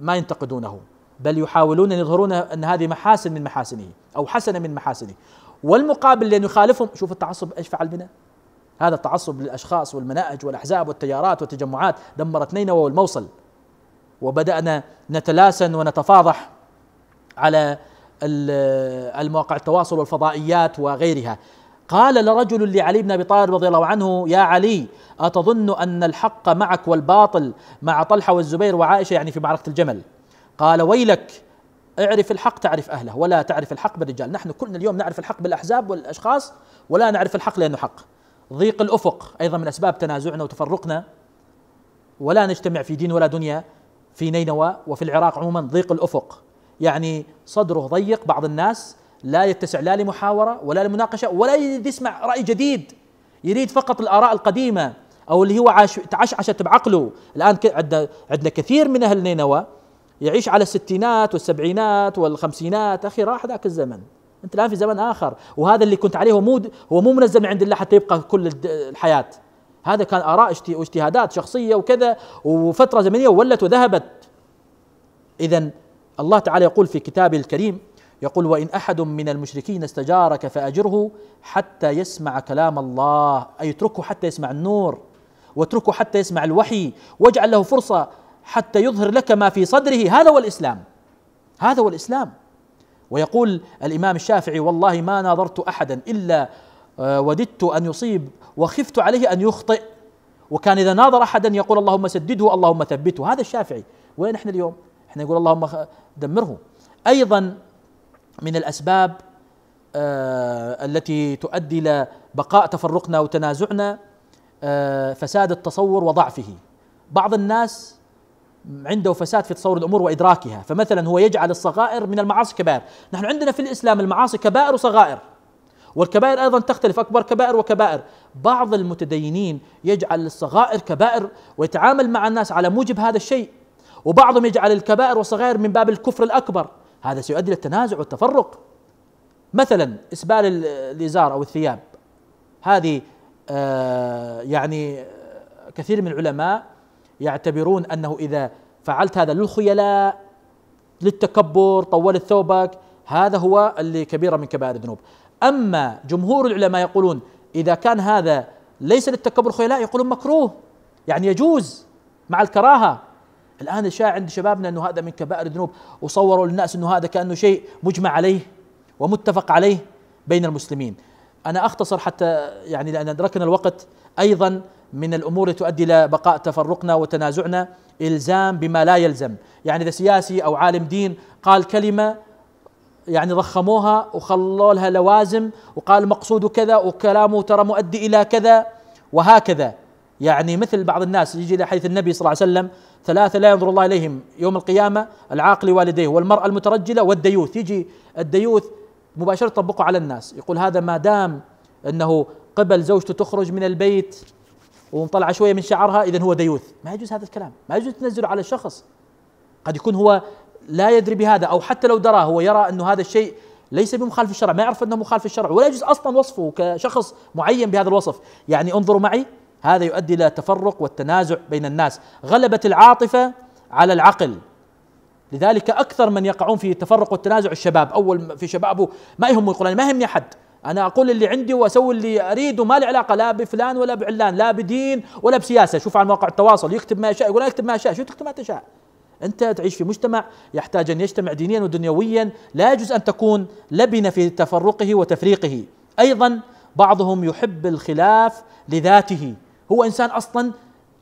ما ينتقدونه بل يحاولون ان يظهرون ان هذه محاسن من محاسنه او حسنه من محاسنه والمقابل لان يخالفهم شوف التعصب ايش فعل بنا هذا التعصب للاشخاص والمناهج والاحزاب والتيارات والتجمعات دمرت نينوى والموصل وبدانا نتلاسن ونتفاضح على المواقع التواصل والفضائيات وغيرها قال لرجل لعلي بن ابي طالب رضي الله عنه يا علي اتظن ان الحق معك والباطل مع طلحه والزبير وعائشه يعني في معركه الجمل قال ويلك اعرف الحق تعرف اهله ولا تعرف الحق بالرجال نحن كلنا اليوم نعرف الحق بالاحزاب والاشخاص ولا نعرف الحق لانه حق ضيق الافق ايضا من اسباب تنازعنا وتفرقنا ولا نجتمع في دين ولا دنيا في نينوى وفي العراق عموما ضيق الافق يعني صدره ضيق بعض الناس لا يتسع لا لمحاوره ولا لمناقشه ولا يريد يسمع راي جديد يريد فقط الاراء القديمه او اللي هو عاش تعشعشت بعقله الان عندنا عندنا كثير من اهل نينوى يعيش على الستينات والسبعينات والخمسينات اخي راح ذاك الزمن انت الان في زمن اخر وهذا اللي كنت عليه هو مو هو مو منزل من عند الله حتى يبقى كل الحياه هذا كان آراء واجتهادات شخصية وكذا وفترة زمنية ولت وذهبت إذا الله تعالى يقول في كتابه الكريم يقول وإن أحد من المشركين استجارك فأجره حتى يسمع كلام الله أي اتركه حتى يسمع النور واتركه حتى يسمع الوحي واجعل له فرصة حتى يظهر لك ما في صدره هذا هو الإسلام هذا هو الإسلام ويقول الإمام الشافعي والله ما ناظرت أحدا إلا آه، وددت أن يصيب وخفت عليه أن يخطئ وكان إذا ناظر أحدا يقول اللهم سدده اللهم ثبته هذا الشافعي وين إحنا اليوم إحنا نقول اللهم دمره أيضا من الأسباب آه، التي تؤدي إلى بقاء تفرقنا وتنازعنا آه، فساد التصور وضعفه بعض الناس عنده فساد في تصور الامور وادراكها، فمثلا هو يجعل الصغائر من المعاصي كبائر، نحن عندنا في الاسلام المعاصي كبائر وصغائر، والكبائر ايضا تختلف اكبر كبائر وكبائر بعض المتدينين يجعل الصغائر كبائر ويتعامل مع الناس على موجب هذا الشيء وبعضهم يجعل الكبائر والصغائر من باب الكفر الاكبر هذا سيؤدي للتنازع والتفرق مثلا اسبال الازار او الثياب هذه آه، يعني آه، كثير من العلماء يعتبرون انه اذا فعلت هذا للخيلاء للتكبر طولت ثوبك هذا هو اللي كبيره من كبائر الذنوب أما جمهور العلماء يقولون إذا كان هذا ليس للتكبر خيلاء يقولون مكروه يعني يجوز مع الكراهة الآن الشائع عند شبابنا أنه هذا من كبائر الذنوب وصوروا للناس أنه هذا كأنه شيء مجمع عليه ومتفق عليه بين المسلمين أنا أختصر حتى يعني لأن أدركنا الوقت أيضا من الأمور تؤدي إلى بقاء تفرقنا وتنازعنا إلزام بما لا يلزم يعني إذا سياسي أو عالم دين قال كلمة يعني ضخموها وخلوا لها لوازم وقال مقصود كذا وكلامه ترى مؤدي الى كذا وهكذا يعني مثل بعض الناس يجي الى حديث النبي صلى الله عليه وسلم ثلاثه لا ينظر الله اليهم يوم القيامه العاقل والديه والمراه المترجله والديوث يجي الديوث مباشره طبقه على الناس يقول هذا ما دام انه قبل زوجته تخرج من البيت ومطلعه شويه من شعرها اذا هو ديوث ما يجوز هذا الكلام ما يجوز تنزله على الشخص قد يكون هو لا يدري بهذا او حتى لو دراه هو يرى انه هذا الشيء ليس بمخالف الشرع ما يعرف انه مخالف الشرع ولا يجوز اصلا وصفه كشخص معين بهذا الوصف يعني انظروا معي هذا يؤدي الى التفرق والتنازع بين الناس غلبت العاطفه على العقل لذلك اكثر من يقعون في التفرق والتنازع الشباب اول في شبابه ما يهمه يقول ما يهمني احد انا اقول اللي عندي واسوي اللي اريده وما لي علاقه لا بفلان ولا بعلان لا بدين ولا بسياسه شوف على مواقع التواصل يكتب ما يشاء يقول اكتب ما شاء شو تكتب ما تشاء أنت تعيش في مجتمع يحتاج أن يجتمع دينيا ودنيويا لا يجوز أن تكون لبنه في تفرقه وتفريقه أيضا بعضهم يحب الخلاف لذاته هو إنسان أصلا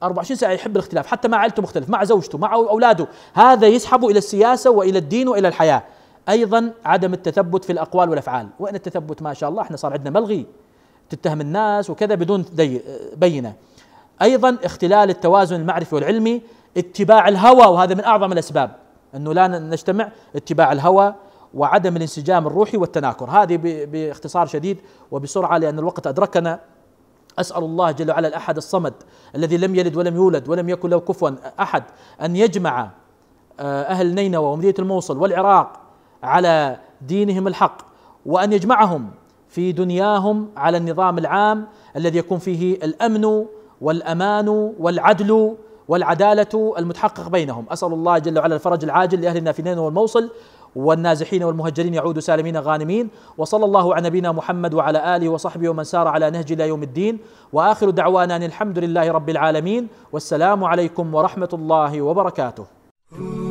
24 ساعة يحب الاختلاف حتى مع عائلته مختلف مع زوجته مع أولاده هذا يسحبه إلى السياسة وإلى الدين وإلى الحياة أيضا عدم التثبت في الأقوال والأفعال وين التثبت ما شاء الله احنا صار عندنا ملغي تتهم الناس وكذا بدون بينة أيضا اختلال التوازن المعرفي والعلمي اتباع الهوى وهذا من اعظم الاسباب انه لا نجتمع اتباع الهوى وعدم الانسجام الروحي والتناكر هذه باختصار شديد وبسرعه لان الوقت ادركنا اسال الله جل وعلا الاحد الصمد الذي لم يلد ولم يولد ولم يكن له كفوا احد ان يجمع آه، اهل نينوى ومدينه الموصل والعراق على دينهم الحق وان يجمعهم في دنياهم على النظام العام الذي يكون فيه الامن والامان والعدل والعدالة المتحقق بينهم أسأل الله جل وعلا الفرج العاجل لأهل النافلين والموصل والنازحين والمهجرين يعودوا سالمين غانمين وصلى الله على نبينا محمد وعلى آله وصحبه ومن سار على نهج إلى يوم الدين وآخر دعوانا أن الحمد لله رب العالمين والسلام عليكم ورحمة الله وبركاته